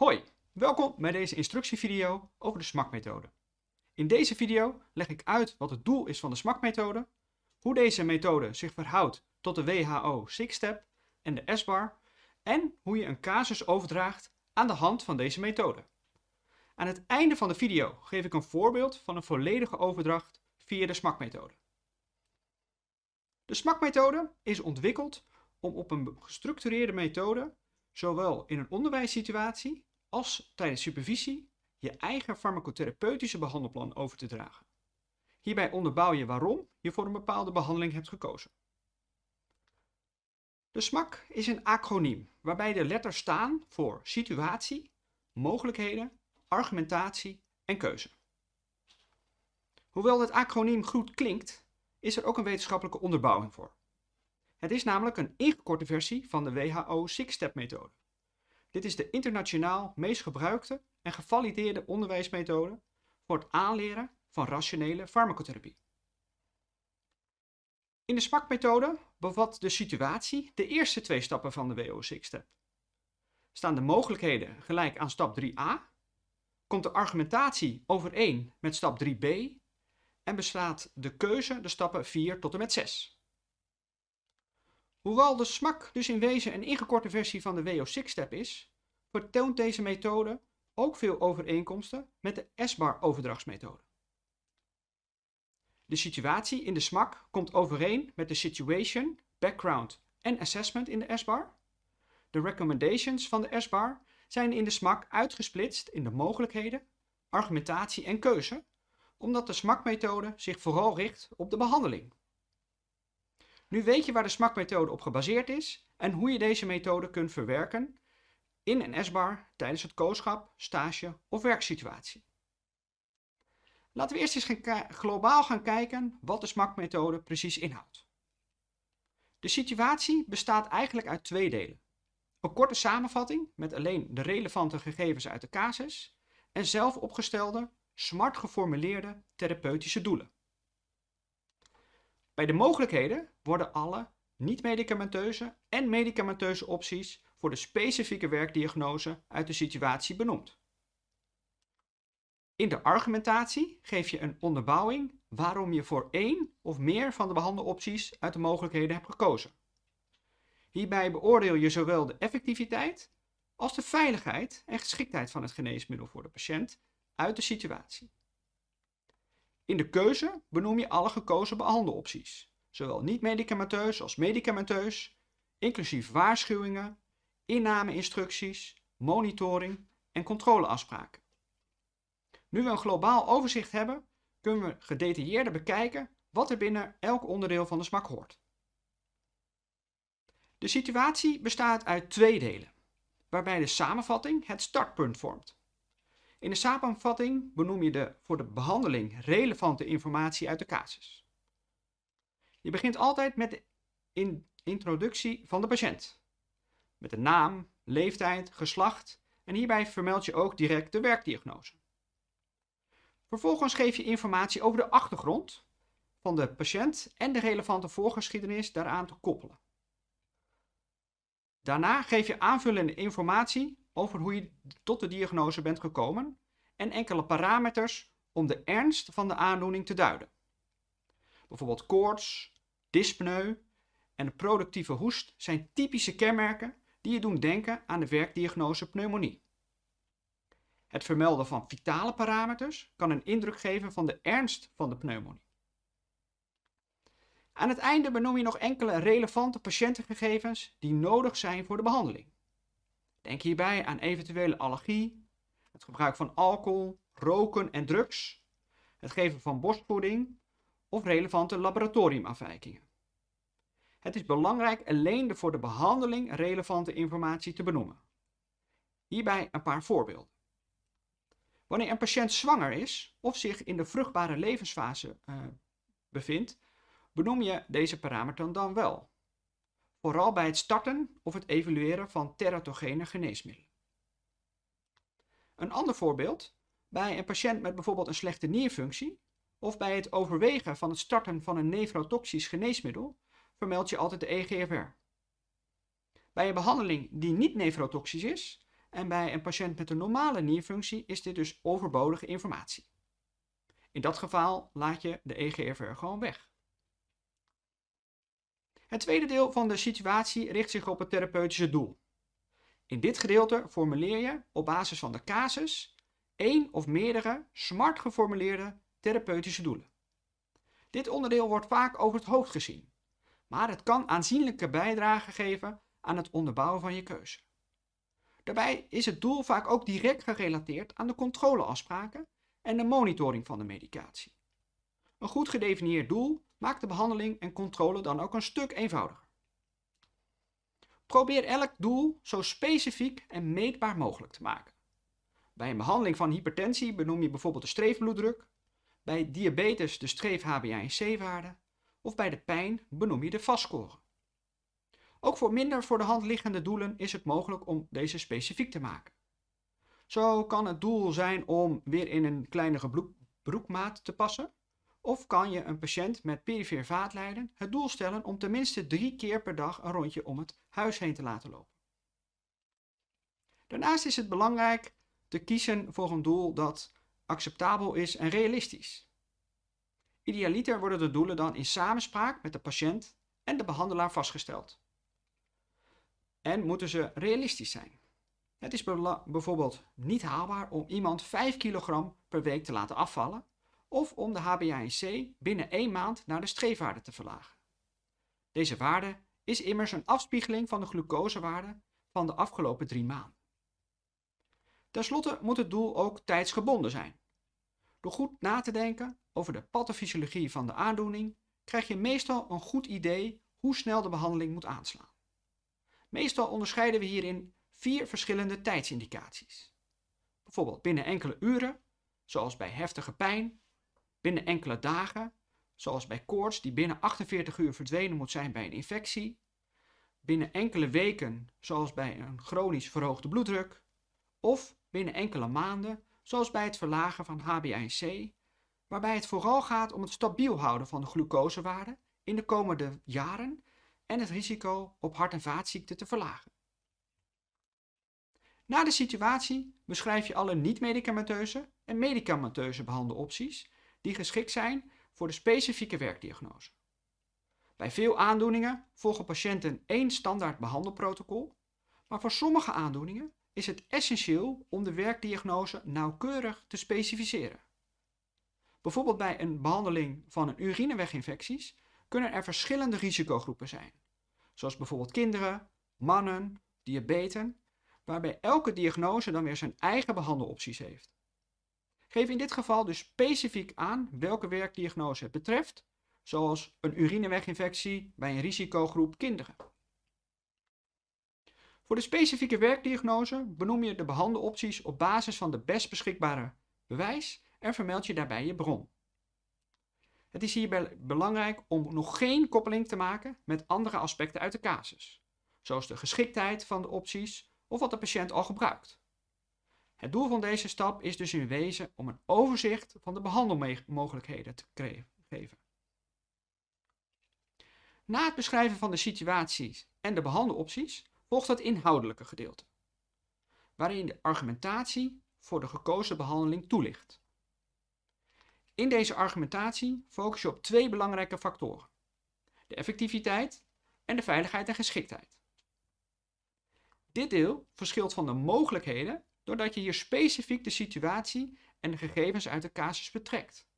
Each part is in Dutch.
Hoi, welkom bij deze instructievideo over de smakmethode. In deze video leg ik uit wat het doel is van de smakmethode, hoe deze methode zich verhoudt tot de WHO Six-Step en de S-bar en hoe je een casus overdraagt aan de hand van deze methode. Aan het einde van de video geef ik een voorbeeld van een volledige overdracht via de smakmethode. De smakmethode is ontwikkeld om op een gestructureerde methode, zowel in een onderwijssituatie als tijdens supervisie je eigen farmacotherapeutische behandelplan over te dragen. Hierbij onderbouw je waarom je voor een bepaalde behandeling hebt gekozen. De SMAC is een acroniem waarbij de letters staan voor situatie, mogelijkheden, argumentatie en keuze. Hoewel het acroniem goed klinkt, is er ook een wetenschappelijke onderbouwing voor. Het is namelijk een ingekorte versie van de WHO Six-Step-methode. Dit is de internationaal meest gebruikte en gevalideerde onderwijsmethode voor het aanleren van rationele farmacotherapie. In de SMAC-methode bevat de situatie de eerste twee stappen van de WO6-step. Staan de mogelijkheden gelijk aan stap 3a, komt de argumentatie overeen met stap 3b en beslaat de keuze de stappen 4 tot en met 6. Hoewel de smak dus in wezen een ingekorte versie van de WO6-step is, vertoont deze methode ook veel overeenkomsten met de SBAR overdrachtsmethode. De situatie in de smak komt overeen met de situation, background en assessment in de SBAR. De recommendations van de SBAR zijn in de smak uitgesplitst in de mogelijkheden, argumentatie en keuze, omdat de SMAC-methode zich vooral richt op de behandeling. Nu weet je waar de smakmethode op gebaseerd is en hoe je deze methode kunt verwerken in een S-bar tijdens het kooschap, stage of werksituatie. Laten we eerst eens gaan globaal gaan kijken wat de smakmethode precies inhoudt. De situatie bestaat eigenlijk uit twee delen. Een korte samenvatting met alleen de relevante gegevens uit de casus en zelf opgestelde, smart geformuleerde therapeutische doelen. Bij de mogelijkheden worden alle niet-medicamenteuze en medicamenteuze opties voor de specifieke werkdiagnose uit de situatie benoemd. In de argumentatie geef je een onderbouwing waarom je voor één of meer van de behandelopties uit de mogelijkheden hebt gekozen. Hierbij beoordeel je zowel de effectiviteit als de veiligheid en geschiktheid van het geneesmiddel voor de patiënt uit de situatie. In de keuze benoem je alle gekozen behandelopties, zowel niet-medicamenteus als medicamenteus, inclusief waarschuwingen, innameinstructies, monitoring en controleafspraken. Nu we een globaal overzicht hebben, kunnen we gedetailleerder bekijken wat er binnen elk onderdeel van de smak hoort. De situatie bestaat uit twee delen, waarbij de samenvatting het startpunt vormt in de samenvatting benoem je de voor de behandeling relevante informatie uit de casus. Je begint altijd met de introductie van de patiënt. Met de naam, leeftijd, geslacht en hierbij vermeld je ook direct de werkdiagnose. Vervolgens geef je informatie over de achtergrond van de patiënt en de relevante voorgeschiedenis daaraan te koppelen. Daarna geef je aanvullende informatie over hoe je tot de diagnose bent gekomen en enkele parameters om de ernst van de aandoening te duiden. Bijvoorbeeld koorts, dyspneu en een productieve hoest zijn typische kenmerken die je doen denken aan de werkdiagnose pneumonie. Het vermelden van vitale parameters kan een indruk geven van de ernst van de pneumonie. Aan het einde benoem je nog enkele relevante patiëntengegevens die nodig zijn voor de behandeling. Denk hierbij aan eventuele allergie, het gebruik van alcohol, roken en drugs, het geven van borstvoeding of relevante laboratoriumafwijkingen. Het is belangrijk alleen de voor de behandeling relevante informatie te benoemen. Hierbij een paar voorbeelden. Wanneer een patiënt zwanger is of zich in de vruchtbare levensfase eh, bevindt, benoem je deze parameter dan wel vooral bij het starten of het evalueren van teratogene geneesmiddelen. Een ander voorbeeld, bij een patiënt met bijvoorbeeld een slechte nierfunctie of bij het overwegen van het starten van een nefrotoxisch geneesmiddel vermeld je altijd de EGFR. Bij een behandeling die niet nefrotoxisch is en bij een patiënt met een normale nierfunctie is dit dus overbodige informatie. In dat geval laat je de EGFR gewoon weg. Het tweede deel van de situatie richt zich op het therapeutische doel. In dit gedeelte formuleer je op basis van de casus één of meerdere smart geformuleerde therapeutische doelen. Dit onderdeel wordt vaak over het hoofd gezien, maar het kan aanzienlijke bijdrage geven aan het onderbouwen van je keuze. Daarbij is het doel vaak ook direct gerelateerd aan de controleafspraken en de monitoring van de medicatie. Een goed gedefinieerd doel maakt de behandeling en controle dan ook een stuk eenvoudiger. Probeer elk doel zo specifiek en meetbaar mogelijk te maken. Bij een behandeling van hypertensie benoem je bijvoorbeeld de streefbloeddruk, bij diabetes de streef HbA1c-waarde of bij de pijn benoem je de vastscore. Ook voor minder voor de hand liggende doelen is het mogelijk om deze specifiek te maken. Zo kan het doel zijn om weer in een kleinere broekmaat te passen, of kan je een patiënt met perifere vaatleiden het doel stellen om tenminste drie keer per dag een rondje om het huis heen te laten lopen. Daarnaast is het belangrijk te kiezen voor een doel dat acceptabel is en realistisch. Idealiter worden de doelen dan in samenspraak met de patiënt en de behandelaar vastgesteld. En moeten ze realistisch zijn. Het is bijvoorbeeld niet haalbaar om iemand 5 kilogram per week te laten afvallen of om de HbA1c binnen één maand naar de streefwaarde te verlagen. Deze waarde is immers een afspiegeling van de glucosewaarde van de afgelopen drie maanden. Ten slotte moet het doel ook tijdsgebonden zijn. Door goed na te denken over de pathofysiologie van de aandoening krijg je meestal een goed idee hoe snel de behandeling moet aanslaan. Meestal onderscheiden we hierin vier verschillende tijdsindicaties. Bijvoorbeeld binnen enkele uren, zoals bij heftige pijn binnen enkele dagen, zoals bij koorts die binnen 48 uur verdwenen moet zijn bij een infectie, binnen enkele weken, zoals bij een chronisch verhoogde bloeddruk, of binnen enkele maanden, zoals bij het verlagen van HbA1c, waarbij het vooral gaat om het stabiel houden van de glucosewaarde in de komende jaren en het risico op hart- en vaatziekten te verlagen. Na de situatie beschrijf je alle niet-medicamenteuze en medicamenteuze behandelopties die geschikt zijn voor de specifieke werkdiagnose. Bij veel aandoeningen volgen patiënten één standaard behandelprotocol, maar voor sommige aandoeningen is het essentieel om de werkdiagnose nauwkeurig te specificeren. Bijvoorbeeld bij een behandeling van een urineweginfecties kunnen er verschillende risicogroepen zijn, zoals bijvoorbeeld kinderen, mannen, diabeten, waarbij elke diagnose dan weer zijn eigen behandelopties heeft. Geef in dit geval dus specifiek aan welke werkdiagnose het betreft, zoals een urineweginfectie bij een risicogroep kinderen. Voor de specifieke werkdiagnose benoem je de behandelopties op basis van de best beschikbare bewijs en vermeld je daarbij je bron. Het is hierbij belangrijk om nog geen koppeling te maken met andere aspecten uit de casus, zoals de geschiktheid van de opties of wat de patiënt al gebruikt. Het doel van deze stap is dus in wezen om een overzicht van de behandelmogelijkheden te geven. Na het beschrijven van de situaties en de behandelopties volgt het inhoudelijke gedeelte, waarin de argumentatie voor de gekozen behandeling toelicht. In deze argumentatie focus je op twee belangrijke factoren: de effectiviteit en de veiligheid en geschiktheid. Dit deel verschilt van de mogelijkheden doordat je hier specifiek de situatie en de gegevens uit de casus betrekt.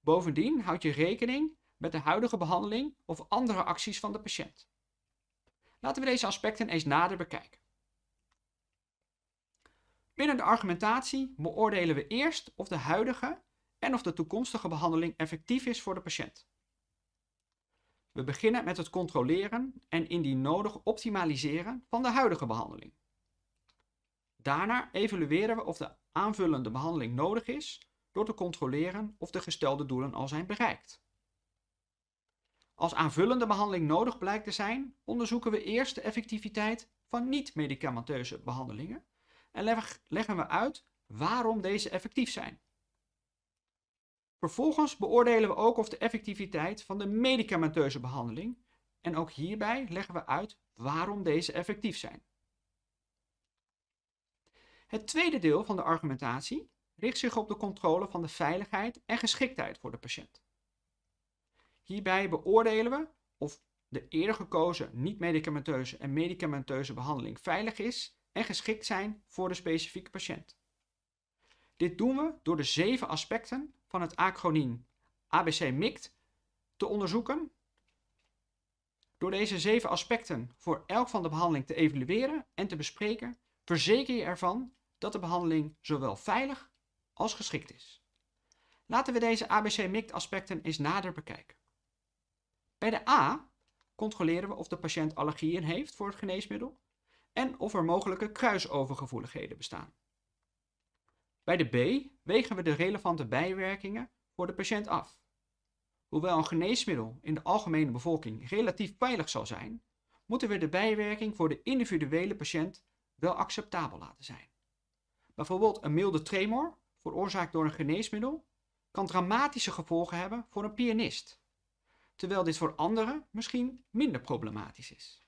Bovendien houd je rekening met de huidige behandeling of andere acties van de patiënt. Laten we deze aspecten eens nader bekijken. Binnen de argumentatie beoordelen we eerst of de huidige en of de toekomstige behandeling effectief is voor de patiënt. We beginnen met het controleren en indien nodig optimaliseren van de huidige behandeling. Daarna evalueren we of de aanvullende behandeling nodig is door te controleren of de gestelde doelen al zijn bereikt. Als aanvullende behandeling nodig blijkt te zijn, onderzoeken we eerst de effectiviteit van niet-medicamenteuze behandelingen en leggen we uit waarom deze effectief zijn. Vervolgens beoordelen we ook of de effectiviteit van de medicamenteuze behandeling en ook hierbij leggen we uit waarom deze effectief zijn. Het tweede deel van de argumentatie richt zich op de controle van de veiligheid en geschiktheid voor de patiënt. Hierbij beoordelen we of de eerder gekozen niet-medicamenteuze en medicamenteuze behandeling veilig is en geschikt zijn voor de specifieke patiënt. Dit doen we door de zeven aspecten van het acroniem ABC-MICT te onderzoeken. Door deze zeven aspecten voor elk van de behandeling te evalueren en te bespreken, verzeker je ervan dat de behandeling zowel veilig als geschikt is. Laten we deze ABC-MICT-aspecten eens nader bekijken. Bij de A controleren we of de patiënt allergieën heeft voor het geneesmiddel en of er mogelijke kruisovergevoeligheden bestaan. Bij de B wegen we de relevante bijwerkingen voor de patiënt af. Hoewel een geneesmiddel in de algemene bevolking relatief veilig zal zijn, moeten we de bijwerking voor de individuele patiënt wel acceptabel laten zijn. Bijvoorbeeld een milde tremor, veroorzaakt door een geneesmiddel, kan dramatische gevolgen hebben voor een pianist, terwijl dit voor anderen misschien minder problematisch is.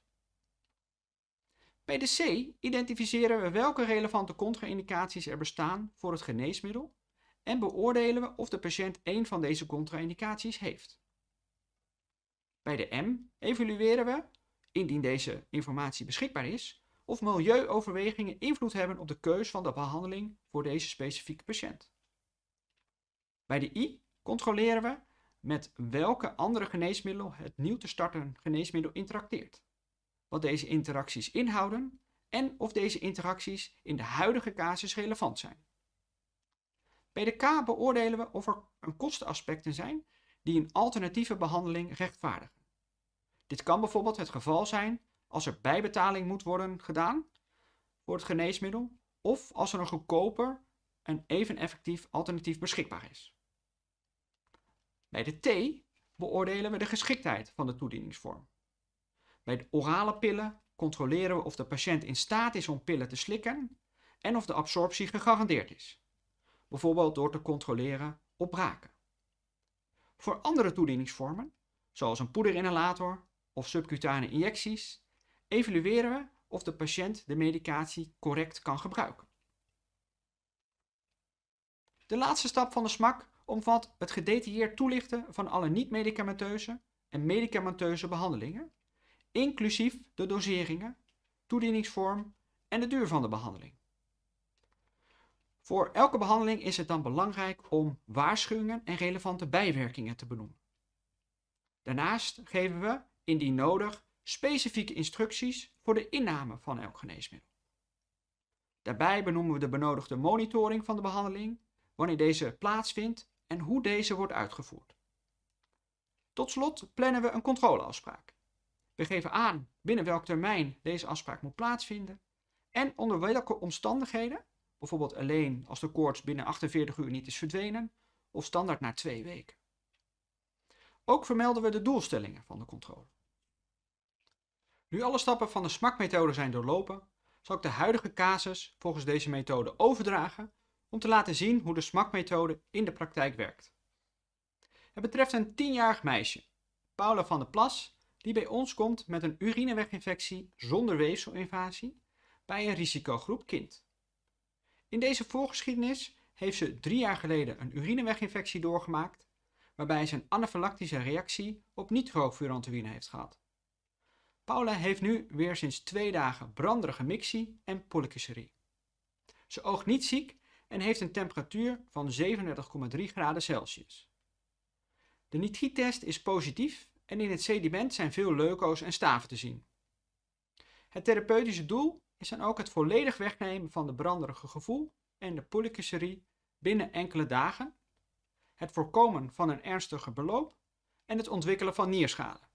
Bij de C identificeren we welke relevante contra-indicaties er bestaan voor het geneesmiddel en beoordelen we of de patiënt één van deze contra-indicaties heeft. Bij de M evalueren we, indien deze informatie beschikbaar is, of milieuoverwegingen invloed hebben op de keus van de behandeling voor deze specifieke patiënt. Bij de I controleren we met welke andere geneesmiddel het nieuw te starten geneesmiddel interacteert, wat deze interacties inhouden en of deze interacties in de huidige casus relevant zijn. Bij de K beoordelen we of er een kostenaspecten zijn die een alternatieve behandeling rechtvaardigen. Dit kan bijvoorbeeld het geval zijn als er bijbetaling moet worden gedaan voor het geneesmiddel of als er een goedkoper en even effectief alternatief beschikbaar is. Bij de T beoordelen we de geschiktheid van de toedieningsvorm. Bij de orale pillen controleren we of de patiënt in staat is om pillen te slikken en of de absorptie gegarandeerd is, bijvoorbeeld door te controleren op braken. Voor andere toedieningsvormen, zoals een poederinhalator of subcutane injecties, evalueren we of de patiënt de medicatie correct kan gebruiken. De laatste stap van de SMAC omvat het gedetailleerd toelichten van alle niet-medicamenteuze en medicamenteuze behandelingen, inclusief de doseringen, toedieningsvorm en de duur van de behandeling. Voor elke behandeling is het dan belangrijk om waarschuwingen en relevante bijwerkingen te benoemen. Daarnaast geven we, indien nodig, specifieke instructies voor de inname van elk geneesmiddel. Daarbij benoemen we de benodigde monitoring van de behandeling, wanneer deze plaatsvindt en hoe deze wordt uitgevoerd. Tot slot plannen we een controleafspraak. We geven aan binnen welk termijn deze afspraak moet plaatsvinden en onder welke omstandigheden, bijvoorbeeld alleen als de koorts binnen 48 uur niet is verdwenen of standaard na twee weken. Ook vermelden we de doelstellingen van de controle. Nu alle stappen van de smakmethode zijn doorlopen, zal ik de huidige casus volgens deze methode overdragen om te laten zien hoe de smakmethode in de praktijk werkt. Het betreft een 10-jarig meisje, Paula van der Plas, die bij ons komt met een urineweginfectie zonder weefselinvasie bij een risicogroep kind. In deze voorgeschiedenis heeft ze drie jaar geleden een urineweginfectie doorgemaakt, waarbij ze een anafylactische reactie op niet heeft gehad. Paula heeft nu weer sinds twee dagen branderige mixie en polycusserie. Ze oogt niet ziek en heeft een temperatuur van 37,3 graden Celsius. De nitrietest is positief en in het sediment zijn veel leuko's en staven te zien. Het therapeutische doel is dan ook het volledig wegnemen van de branderige gevoel en de polycusserie binnen enkele dagen, het voorkomen van een ernstige beloop en het ontwikkelen van nierschade.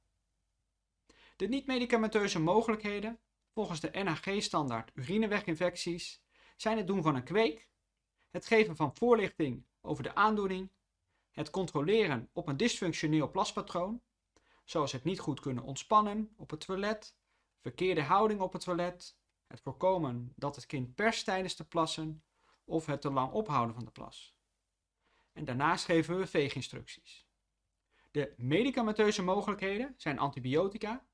De niet-medicamenteuze mogelijkheden volgens de NHG-standaard urineweginfecties zijn het doen van een kweek, het geven van voorlichting over de aandoening, het controleren op een dysfunctioneel plaspatroon, zoals het niet goed kunnen ontspannen op het toilet, verkeerde houding op het toilet, het voorkomen dat het kind perst tijdens de plassen of het te lang ophouden van de plas. En daarnaast geven we veeginstructies. De medicamenteuze mogelijkheden zijn antibiotica,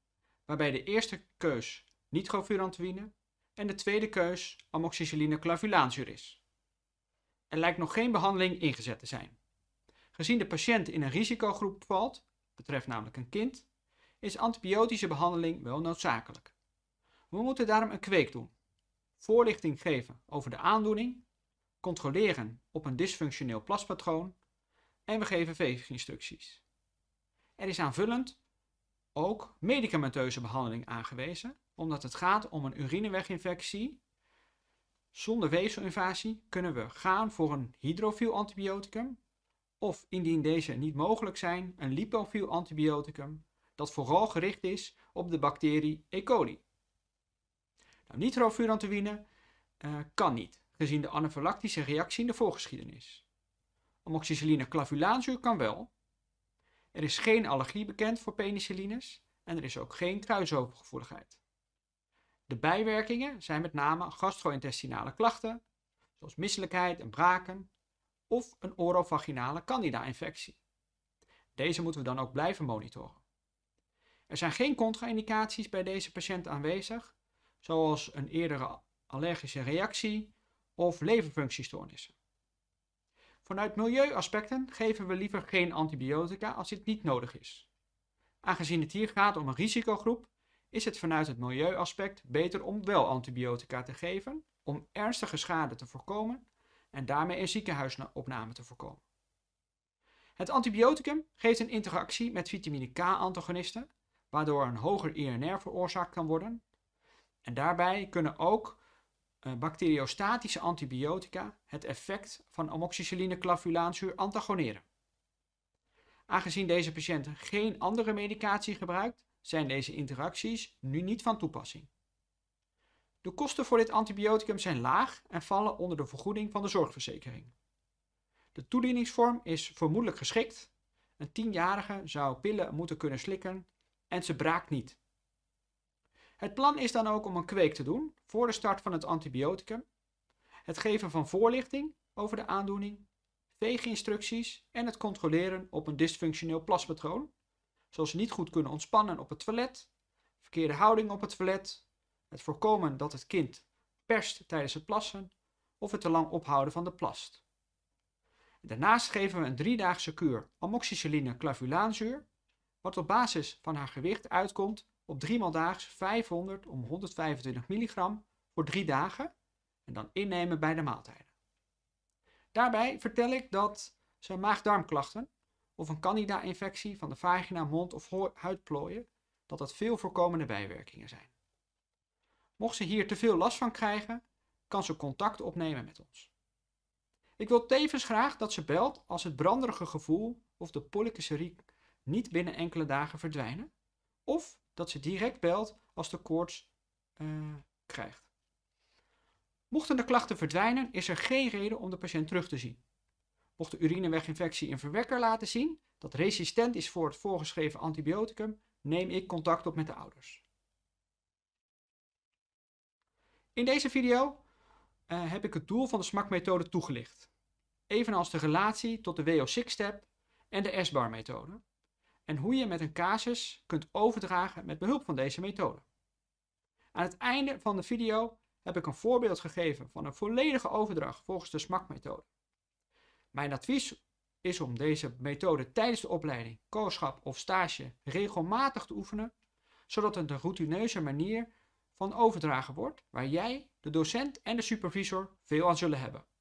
waarbij de eerste keus nitrofurantoïne en de tweede keus amoxicilline clavulaanzuur is. Er lijkt nog geen behandeling ingezet te zijn. Gezien de patiënt in een risicogroep valt, betreft namelijk een kind, is antibiotische behandeling wel noodzakelijk. We moeten daarom een kweek doen, voorlichting geven over de aandoening, controleren op een dysfunctioneel plaspatroon en we geven veeginstructies. Er is aanvullend ook medicamenteuze behandeling aangewezen, omdat het gaat om een urineweginfectie. Zonder weefselinvasie kunnen we gaan voor een hydrofiel antibioticum of indien deze niet mogelijk zijn, een lipofiel antibioticum dat vooral gericht is op de bacterie E. coli. Nou, nitrofurantoïne eh, kan niet, gezien de anafylactische reactie in de voorgeschiedenis. Amoxicilline clavulaanzuur kan wel, er is geen allergie bekend voor penicillines en er is ook geen kruisovergevoeligheid. De bijwerkingen zijn met name gastrointestinale klachten, zoals misselijkheid en braken, of een orovaginale candida-infectie. Deze moeten we dan ook blijven monitoren. Er zijn geen contra-indicaties bij deze patiënt aanwezig, zoals een eerdere allergische reactie of leverfunctiestoornissen. Vanuit milieuaspecten geven we liever geen antibiotica als dit niet nodig is. Aangezien het hier gaat om een risicogroep, is het vanuit het milieuaspect beter om wel antibiotica te geven om ernstige schade te voorkomen en daarmee een ziekenhuisopname te voorkomen. Het antibioticum geeft een interactie met vitamine K-antagonisten, waardoor een hoger INR veroorzaakt kan worden. En daarbij kunnen ook eh, bacteriostatische antibiotica het effect van amoxicilline clavulaanzuur antagoneren. Aangezien deze patiënt geen andere medicatie gebruikt, zijn deze interacties nu niet van toepassing. De kosten voor dit antibioticum zijn laag en vallen onder de vergoeding van de zorgverzekering. De toedieningsvorm is vermoedelijk geschikt. Een tienjarige zou pillen moeten kunnen slikken en ze braakt niet. Het plan is dan ook om een kweek te doen voor de start van het antibioticum, het geven van voorlichting over de aandoening, veeginstructies en het controleren op een dysfunctioneel plaspatroon, zoals niet goed kunnen ontspannen op het toilet, verkeerde houding op het toilet, het voorkomen dat het kind perst tijdens het plassen of het te lang ophouden van de plast. Daarnaast geven we een driedaagse kuur amoxicilline clavulaanzuur, wat op basis van haar gewicht uitkomt op maal daags 500 om 125 milligram voor drie dagen en dan innemen bij de maaltijden. Daarbij vertel ik dat ze maagdarmklachten of een candida-infectie van de vagina, mond of huidplooien, dat dat veel voorkomende bijwerkingen zijn. Mocht ze hier te veel last van krijgen, kan ze contact opnemen met ons. Ik wil tevens graag dat ze belt als het branderige gevoel of de polycysterie niet binnen enkele dagen verdwijnen, of dat ze direct belt als de koorts uh, krijgt. Mochten de klachten verdwijnen, is er geen reden om de patiënt terug te zien. Mocht de urineweginfectie een verwekker laten zien dat resistent is voor het voorgeschreven antibioticum, neem ik contact op met de ouders. In deze video eh, heb ik het doel van de smakmethode toegelicht, evenals de relatie tot de WO6-step en de SBAR-methode en hoe je met een casus kunt overdragen met behulp van deze methode. Aan het einde van de video heb ik een voorbeeld gegeven van een volledige overdracht volgens de SMAC-methode. Mijn advies is om deze methode tijdens de opleiding, koorschap of stage regelmatig te oefenen, zodat het een routineuze manier van overdragen wordt waar jij, de docent en de supervisor veel aan zullen hebben.